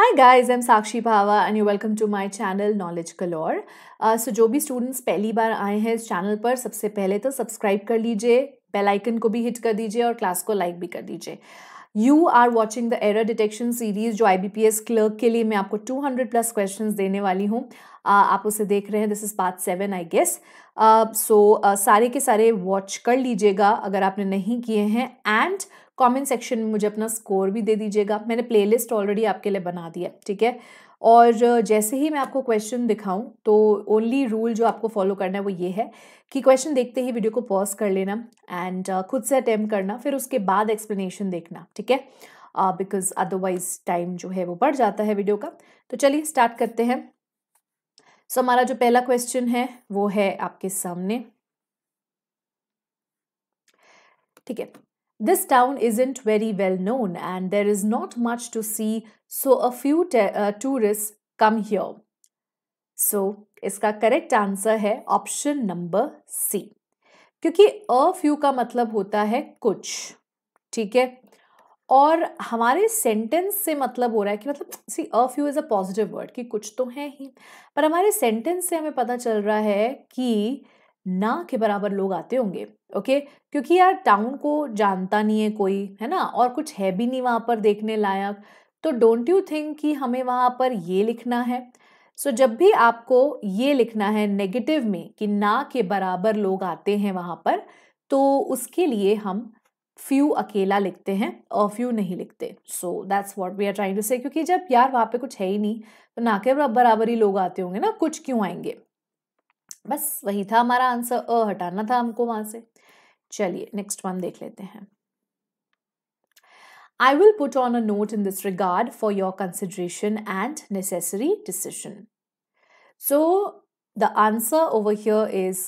Hi guys, I'm am Sakshi Bhava and you welcome to channel channel knowledge galore so जो भी students पहली बार आए हैं इस चैनल पर सबसे पहले तो सब्सक्राइब कर लीजिए बेल आइकन को भी हिट कर दीजिए और क्लास को लाइक भी कर दीजिए you are watching the error detection series जो I B P S clerk के लिए मैं आपको टू हंड्रेड प्लस क्वेश्चन देने वाली हूँ uh, आप उसे देख रहे हैं this is part seven I guess so सारे के सारे वॉच कर लीजिएगा अगर आपने नहीं किए हैं एंड कमेंट सेक्शन में मुझे अपना स्कोर भी दे दीजिएगा मैंने प्लेलिस्ट ऑलरेडी आपके लिए बना दिया ठीक है और जैसे ही मैं आपको क्वेश्चन दिखाऊं तो ओनली रूल जो आपको फॉलो करना है वो ये है कि क्वेश्चन देखते ही वीडियो को पॉज कर लेना एंड uh, खुद से अटेम्प करना फिर उसके बाद एक्सप्लेनेशन देखना ठीक है बिकॉज अदरवाइज टाइम जो है वो बढ़ जाता है वीडियो का तो चलिए स्टार्ट करते हैं सो so, हमारा जो पहला क्वेश्चन है वो है आपके सामने ठीक है This town isn't very well known and there is not much to see, so a few uh, tourists come here. So, इसका करेक्ट आंसर है ऑप्शन नंबर सी क्योंकि अ फ्यू का मतलब होता है कुछ ठीक है और हमारे सेंटेंस से मतलब हो रहा है कि मतलब C a few is a positive word कि कुछ तो है ही पर हमारे सेंटेंस से हमें पता चल रहा है कि ना के बराबर लोग आते होंगे ओके क्योंकि यार टाउन को जानता नहीं है कोई है ना और कुछ है भी नहीं वहाँ पर देखने लायक तो डोंट यू थिंक कि हमें वहाँ पर ये लिखना है सो so, जब भी आपको ये लिखना है नेगेटिव में कि ना के बराबर लोग आते हैं वहाँ पर तो उसके लिए हम फ्यू अकेला लिखते हैं और फ्यू नहीं लिखते so that's what we are trying to say क्योंकि जब यार वहाँ पे कुछ है ही नहीं तो ना के बराबर ही लोग आते होंगे ना कुछ क्यों आएंगे बस वही था हमारा आंसर अ हटाना था हमको वहां से चलिए नेक्स्ट वन देख लेते हैं I will put on a note in this regard for your consideration and necessary decision so the answer over here is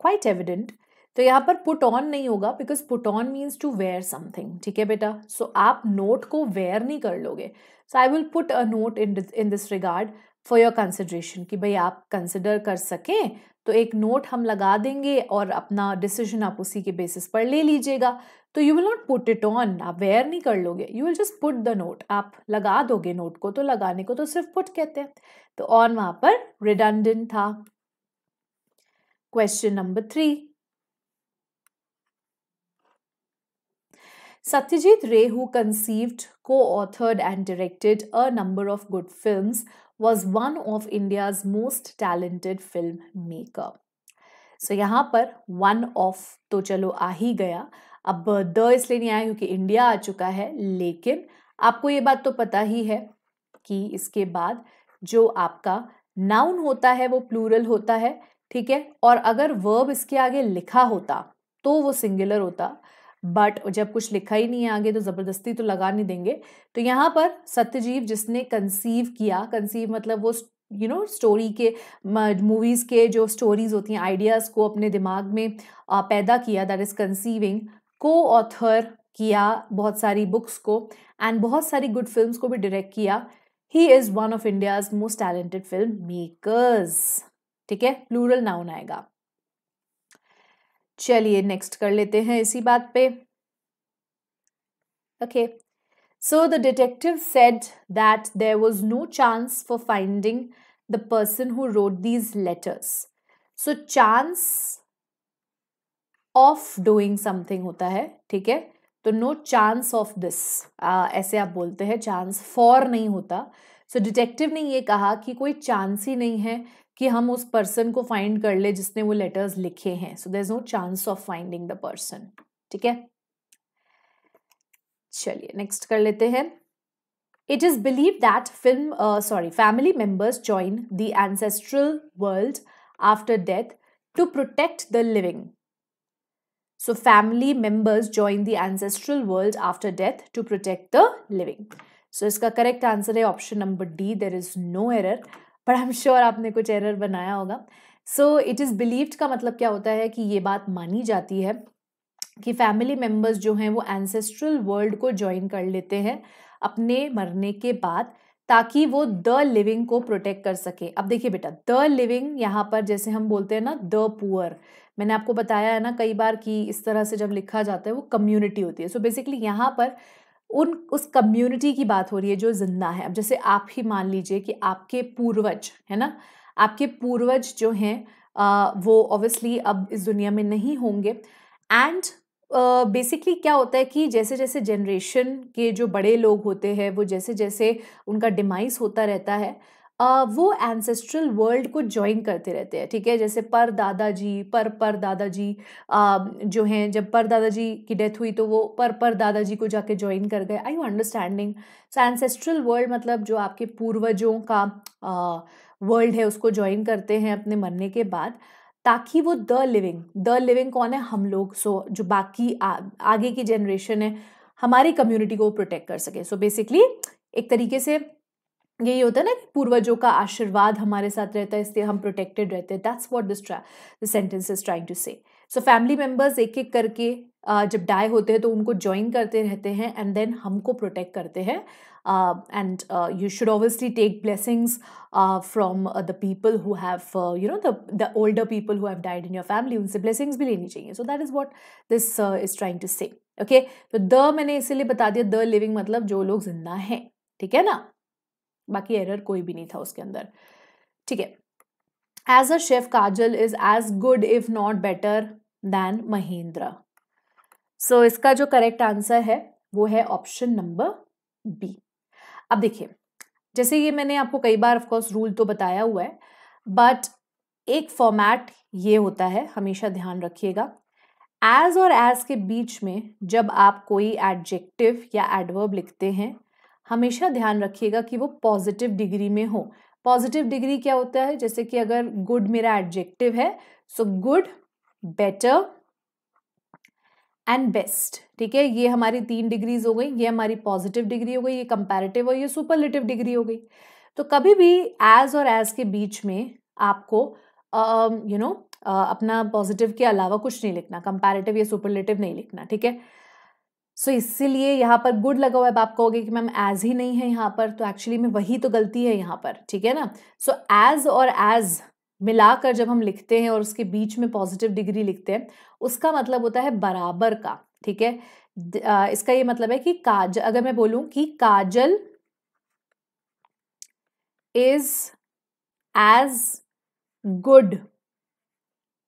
quite evident तो यहाँ पर पुट ऑन नहीं होगा because put on means to wear something ठीक है बेटा so so, आप note को वेयर नहीं कर लोगे so I will put a note in in this regard for your consideration कि भाई आप कंसिडर कर सकें तो एक नोट हम लगा देंगे और अपना डिसीजन आप उसी के बेसिस पर ले लीजिएगा तो you will not put it on आप वेयर नहीं कर लोगे you will just put the note आप लगा दोगे नोट को तो लगाने को तो सिर्फ पुट कहते हैं तो ऑन वहाँ पर रिडंडेंट था question number three Satyajit Ray who conceived co-authored and directed a number of good films one of India's most talented film maker so यहाँ पर वन ऑफ तो चलो आ ही गया अब द इसलिए नहीं आया क्योंकि इंडिया आ चुका है लेकिन आपको ये बात तो पता ही है कि इसके बाद जो आपका नाउन होता है वो प्लूरल होता है ठीक है और अगर वर्ब इसके आगे लिखा होता तो वो सिंगुलर होता बट जब कुछ लिखा ही नहीं है आगे तो ज़बरदस्ती तो लगा नहीं देंगे तो यहाँ पर सत्यजीव जिसने कंसीव किया कंसीव मतलब वो यू नो स्टोरी के मूवीज़ के जो स्टोरीज़ होती हैं आइडियाज़ को अपने दिमाग में पैदा किया that is conceiving co-author किया बहुत सारी बुक्स को एंड बहुत सारी गुड फिल्म को भी डायरेक्ट किया he is one of India's most talented film makers ठीक है प्लूरल नाउन आएगा चलिए नेक्स्ट कर लेते हैं इसी बात पे okay so the detective said that there was no chance for finding the person who wrote these letters so chance of doing something होता है ठीक है तो नो चांस ऑफ दिस ऐसे आप बोलते हैं चांस फॉर नहीं होता सो so, डिटेक्टिव ने ये कहा कि कोई चांस ही नहीं है कि हम उस पर्सन को फाइंड कर ले जिसने वो लेटर्स लिखे हैं so there is no chance of finding the person ठीक है चलिए नेक्स्ट कर लेते हैं it is believe that film sorry family members join the ancestral world after death to protect the living so family members join the ancestral world after death to protect the living so इसका correct answer है option number D there is no error but I am sure आपने कुछ error बनाया होगा so it is believed का मतलब क्या होता है कि ये बात मानी जाती है कि फैमिली मेम्बर्स जो हैं वो एंसेस्ट्रल वर्ल्ड को ज्वाइन कर लेते हैं अपने मरने के बाद ताकि वो द लिविंग को प्रोटेक्ट कर सके अब देखिए बेटा द लिविंग यहाँ पर जैसे हम बोलते हैं ना द पुअर मैंने आपको बताया है ना कई बार कि इस तरह से जब लिखा जाता है वो कम्युनिटी होती है सो बेसिकली यहाँ पर उन उस कम्युनिटी की बात हो रही है जो जिंदा है अब जैसे आप ही मान लीजिए कि आपके पूर्वज है ना आपके पूर्वज जो हैं वो ऑब्वियसली अब इस दुनिया में नहीं होंगे एंड बेसिकली uh, क्या होता है कि जैसे जैसे जनरेशन के जो बड़े लोग होते हैं वो जैसे जैसे उनका डिमाइस होता रहता है वो एंसेस्ट्रल वर्ल्ड को ज्वाइन करते रहते हैं ठीक है जैसे पर दादाजी पर पर दादाजी जो हैं जब पर दादाजी की डेथ हुई तो वो पर पर दादाजी को जाके ज्वाइन कर गए I you understanding so ancestral world मतलब जो आपके पूर्वजों का वर्ल्ड है उसको ज्वाइन करते हैं अपने मरने के बाद ताकि वो द लिविंग द लिविंग कौन है हम लोग सो so, जो बाकी आ, आगे की जनरेशन है हमारी कम्युनिटी को प्रोटेक्ट कर सके सो so बेसिकली एक तरीके से यही होता है ना कि पूर्वजों का आशीर्वाद हमारे साथ रहता है इसलिए हम प्रोटेक्टेड रहते हैं that's what this the sentence is trying to say so family members एक एक करके जब डाई होते हैं तो उनको ज्वाइन करते रहते हैं एंड देन हमको प्रोटेक्ट करते हैं and you should obviously take blessings from the people who have you know the older people who have died in your family उनसे ब्लेसिंग्स भी लेनी चाहिए so that is what this is trying to say okay तो the मैंने इसीलिए बता दिया the living मतलब जो लोग जिंदा हैं ठीक है ना बाकी एरर कोई भी नहीं था उसके अंदर ठीक है as a chef Kajal is as good if not better than Mahendra so इसका जो करेक्ट आंसर है वो है ऑप्शन नंबर बी अब देखिए जैसे ये मैंने आपको कई बार ऑफकोर्स रूल तो बताया हुआ है बट एक फॉर्मेट ये होता है हमेशा ध्यान रखिएगा एज और एज के बीच में जब आप कोई एडजेक्टिव या एडवर्ब लिखते हैं हमेशा ध्यान रखिएगा कि वो पॉजिटिव डिग्री में हो पॉजिटिव डिग्री क्या होता है जैसे कि अगर गुड मेरा एडजेक्टिव है so good better and best ठीक है ये हमारी तीन डिग्रीज हो गई ये हमारी पॉजिटिव डिग्री हो गई ये कंपेरेटिव और ये सुपरलेटिव डिग्री हो गई तो कभी भी एज और एज के बीच में आपको you uh, know you know, uh, अपना पॉजिटिव के अलावा कुछ नहीं लिखना कंपेरेटिव या सुपरलेटिव नहीं लिखना ठीक है सो so, इसीलिए यहाँ पर गुड लगा हुआ है आप कहोगे कि मैम एज ही नहीं है यहाँ पर तो एक्चुअली में वही तो गलती है यहाँ पर ठीक है ना सो so, एज और एज मिलाकर जब हम लिखते हैं और उसके बीच में पॉजिटिव डिग्री लिखते हैं उसका मतलब होता है बराबर का ठीक है इसका ये मतलब है कि काज अगर मैं बोलूं कि Kajal is as good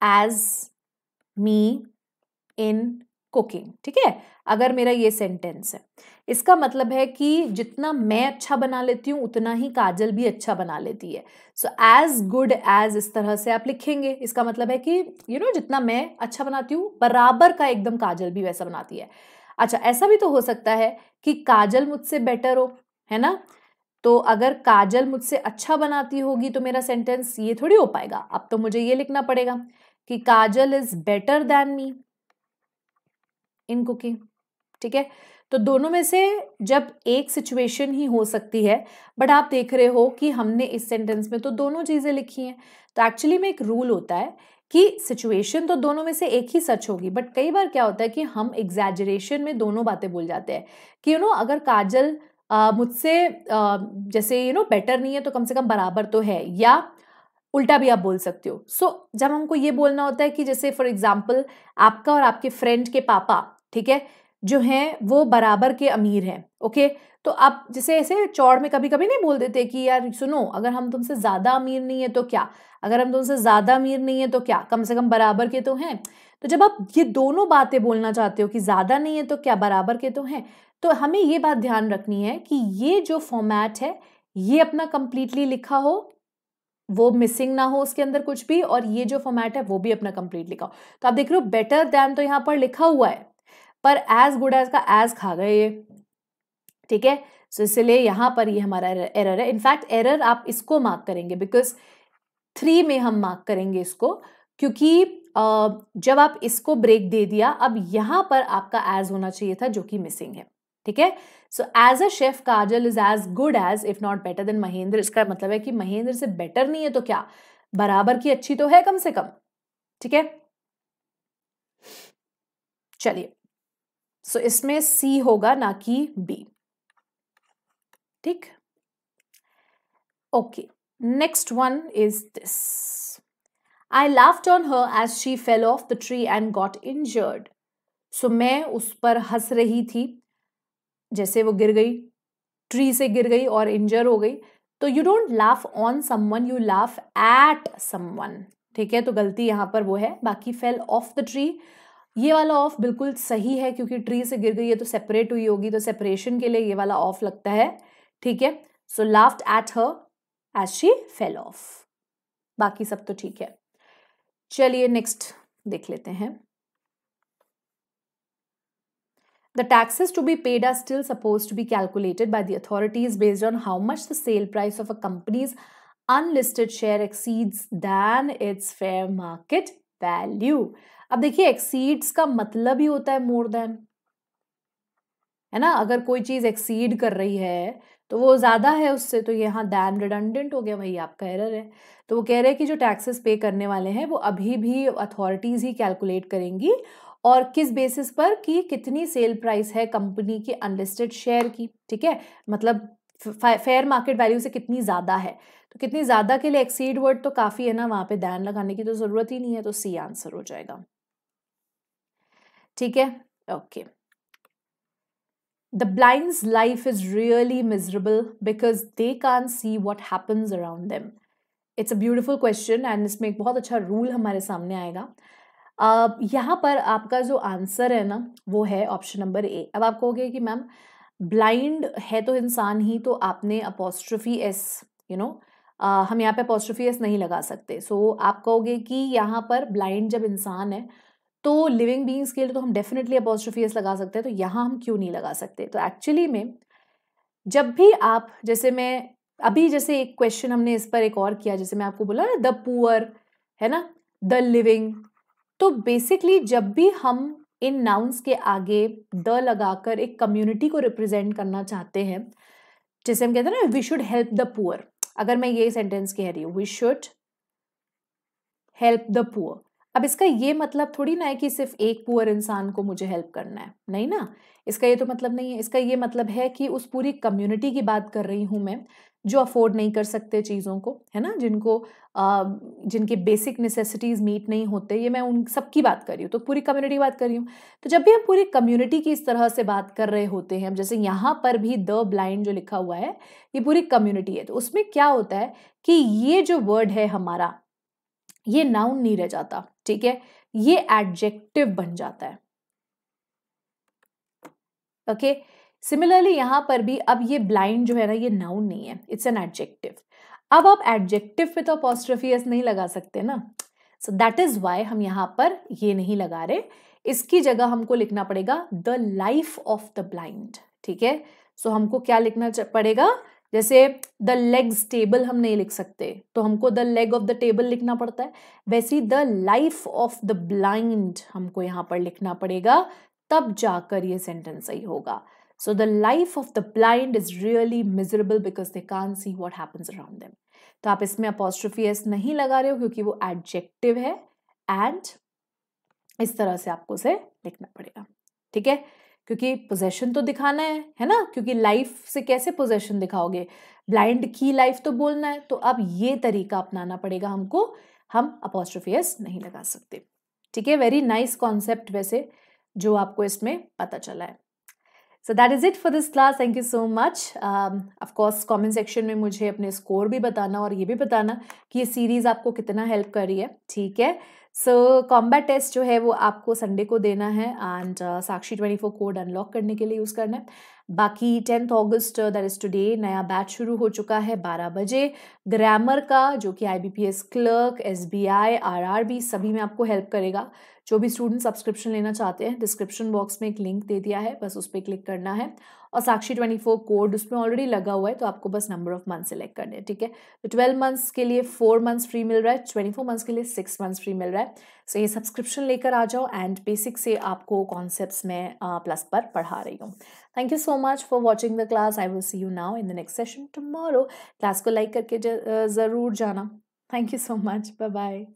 as me in cooking ठीक है अगर मेरा ये सेंटेंस है इसका मतलब है कि जितना मैं अच्छा बना लेती हूँ उतना ही काजल भी अच्छा बना लेती है सो एज गुड एज इस तरह से आप लिखेंगे इसका मतलब है कि यू you नो know, जितना मैं अच्छा बनाती हूँ बराबर का एकदम काजल भी वैसा बनाती है अच्छा ऐसा भी तो हो सकता है कि काजल मुझसे बेटर हो है ना तो अगर काजल मुझसे अच्छा बनाती होगी तो मेरा सेंटेंस ये थोड़ी हो पाएगा अब तो मुझे ये लिखना पड़ेगा कि Kajal is better than me in cooking ठीक है तो दोनों में से जब एक सिचुएशन ही हो सकती है बट आप देख रहे हो कि हमने इस सेंटेंस में तो दोनों चीज़ें लिखी हैं तो एक्चुअली में एक रूल होता है कि सिचुएशन तो दोनों में से एक ही सच होगी बट कई बार क्या होता है कि हम एग्जैजरेशन में दोनों बातें बोल जाते हैं कि यू नो अगर काजल मुझसे जैसे यू नो बेटर नहीं है तो कम से कम बराबर तो है या उल्टा भी आप बोल सकते हो सो so, जब हमको ये बोलना होता है कि जैसे फॉर एग्जाम्पल आपका और आपके फ्रेंड के पापा ठीक है जो हैं वो बराबर के अमीर हैं ओके तो आप जैसे ऐसे चौड़ में कभी कभी नहीं बोल देते कि यार सुनो अगर हम तुमसे ज़्यादा अमीर नहीं है तो क्या अगर हम तुमसे ज़्यादा अमीर नहीं है तो क्या कम से कम बराबर के तो हैं तो जब आप ये दोनों बातें बोलना चाहते हो कि ज़्यादा नहीं है तो क्या बराबर के तो हैं तो हमें ये बात ध्यान रखनी है कि ये जो फॉर्मेट है ये अपना कम्प्लीटली लिखा हो वो मिसिंग ना हो उसके अंदर कुछ भी और ये जो फॉर्मेट है वो भी अपना कंप्लीट लिखा हो तो आप देख रहे हो बेटर दैन तो यहाँ पर लिखा हुआ है पर एज गुड एज का एज खा गए ये ठीक है सो इसलिए यहां पर ये हमारा एरर er-, है इनफैक्ट एरर आप इसको मार्क करेंगे बिकॉज थ्री में हम मार्क करेंगे इसको क्योंकि जब आप इसको ब्रेक दे दिया अब यहां पर आपका एज होना चाहिए था जो कि मिसिंग है ठीक है so as a chef Kajal is as good as if not better than Mahendra इसका मतलब है कि महेंद्र से बेटर नहीं है तो क्या बराबर की अच्छी तो है कम से कम ठीक है चलिए सो so, इसमें सी होगा ना कि बी ठीक okay next one is this I love turn her as she fell off the tree and got injured so मैं उस पर हंस रही थी जैसे वो गिर गई ट्री से गिर गई और इंजर हो गई तो you don't laugh on someone you laugh at someone ठीक है तो गलती यहाँ पर वो है बाकी फेल ऑफ द ट्री ये वाला ऑफ बिल्कुल सही है क्योंकि ट्री से गिर गई है तो सेपरेट हुई होगी तो सेपरेशन के लिए ये वाला ऑफ लगता है ठीक है so laughed at her as she fell off बाकी सब तो ठीक है चलिए नेक्स्ट देख लेते हैं The taxes to be paid are still supposed to be calculated by the authorities based on how much the sale price of a company's unlisted share exceeds than its fair market value अब देखिए exceeds का मतलब ही होता है more than है ना अगर कोई चीज एक्सीड कर रही है तो वो ज़्यादा है उससे तो यहाँ दैन रिडंडेंट हो गया भाई आपका एरर है तो वो कह रहे हैं कि जो टैक्सेस पे करने वाले हैं वो अभी भी अथॉरिटीज़ ही कैलकुलेट करेंगी और किस बेसिस पर कि कितनी सेल प्राइस है कंपनी के अनलिस्टेड शेयर की ठीक है मतलब फेयर मार्केट वैल्यू से कितनी ज़्यादा है तो कितनी ज़्यादा के लिए एक्सीड वर्ड तो काफ़ी है ना वहाँ पे ध्यान लगाने की तो ज़रूरत ही नहीं है तो सी आंसर हो जाएगा ठीक है okay the blind life is really miserable because they can't see what happens around them it's a beautiful question and इसमें एक बहुत अच्छा रूल हमारे सामने आएगा यहाँ पर आपका जो आंसर है ना वो है ऑप्शन नंबर ए अब आप कहोगे कि मैम ब्लाइंड है तो इंसान ही तो आपने अपोस्ट्रफी एस यू नो हम यहाँ पे अपोस्ट्रफी एस नहीं लगा सकते सो so, आप कहोगे कि यहाँ पर ब्लाइंड जब इंसान है तो लिविंग बींग्स के लिए तो हम डेफिनेटली अपोस्ट्रफी एस लगा सकते हैं तो यहाँ हम क्यों नहीं लगा सकते तो एक्चुअली में जब भी आप जैसे मैं अभी जैसे एक क्वेश्चन हमने इस पर एक और किया जैसे मैं आपको बोला ना द पुअर है ना द लिविंग तो बेसिकली जब भी हम इन नाउंस के आगे द लगाकर एक कम्युनिटी को रिप्रेजेंट करना चाहते हैं जैसे हम कहते हैं ना we should help the poor अगर मैं ये सेंटेंस कह रही हूँ we should help the poor अब इसका ये मतलब थोड़ी ना है कि सिर्फ एक पुअर इंसान को मुझे हेल्प करना है नहीं ना इसका ये तो मतलब नहीं है इसका ये मतलब है कि उस पूरी कम्युनिटी की बात कर रही हूँ मैं जो अफोर्ड नहीं कर सकते चीज़ों को है ना जिनको आ, जिनके बेसिक नेसेसिटीज़ मीट नहीं होते ये मैं उन सब की बात कर रही हूँ तो पूरी कम्युनिटी बात कर रही हूँ तो जब भी हम पूरी कम्युनिटी की इस तरह से बात कर रहे होते हैं जैसे यहाँ पर भी द ब्लाइंड जो लिखा हुआ है ये पूरी कम्युनिटी है तो उसमें क्या होता है कि ये जो वर्ड है हमारा ये नाउन नहीं रह जाता ठीक है ये एडजेक्टिव बन जाता है ओके okay? सिमिलरली यहाँ पर भी अब ये ब्लाइंड जो है ना ये नाउन नहीं है इट्स एन एडजेक्टिव अब आप एडजेक्टिव पे तो अपॉस्ट्रफी एस नहीं लगा सकते ना सो दैट इज़ वाई हम यहाँ पर ये नहीं लगा रहे इसकी जगह हमको लिखना पड़ेगा the life of the blind ठीक है सो हमको क्या लिखना पड़ेगा जैसे द लेग्स टेबल हम नहीं लिख सकते तो हमको the leg of the table लिखना पड़ता है वैसे ही the life of the blind हमको यहाँ पर लिखना पड़ेगा तब जाकर ये सेंटेंस सही होगा So the life of the blind is really miserable because they can't see what happens around them. तो आप इसमें apostrophe s नहीं लगा रहे हो क्योंकि वो adjective है and इस तरह से आपको उसे लिखना पड़ेगा ठीक है क्योंकि पोजेशन तो दिखाना है है ना क्योंकि लाइफ से कैसे पोजेशन दिखाओगे ब्लाइंड की लाइफ तो बोलना है तो अब ये तरीका अपनाना पड़ेगा हमको हम अपोस्ट्रोफियस नहीं लगा सकते ठीक है वेरी नाइस कॉन्सेप्ट वैसे जो आपको इसमें पता चला है so that is it for this class thank you so much of course comment section में मुझे अपने स्कोर भी बताना और ये भी बताना कि ये सीरीज़ आपको कितना हेल्प कर रही है ठीक है सो कॉम्बैट टेस्ट जो है वो आपको संडे को देना है and uh, Sakshi twenty four code unlock करने के लिए यूज़ करना है बाकी tenth August that is today नया बैच शुरू हो चुका है बारह बजे ग्रामर का जो कि I B P S clerk S B I R R B सभी में आपको हेल्प करेगा जो भी स्टूडेंट सब्सक्रिप्शन लेना चाहते हैं डिस्क्रिप्शन बॉक्स में एक लिंक दे दिया है बस उस पर क्लिक करना है और साक्षी ट्वेंटी फोर कोड उसमें ऑलरेडी लगा हुआ है तो आपको बस नंबर ऑफ मंथ सेलेक्ट करने हैं ठीक है तो ट्वेल्व मंथ्स के लिए फोर मंथ्स फ्री मिल रहा है ट्वेंटी फोर मंथ्स के लिए सिक्स मंथ्स फ्री मिल रहा है सो so, ये सब्सक्रिप्शन लेकर आ जाओ एंड बेसिक से आपको कॉन्सेप्ट में प्लस पर पढ़ा रही हूँ thank you so much for watching the class I will see you now in the next session tomorrow class को लाइक करके ज़रूर जाना thank you so much bye bye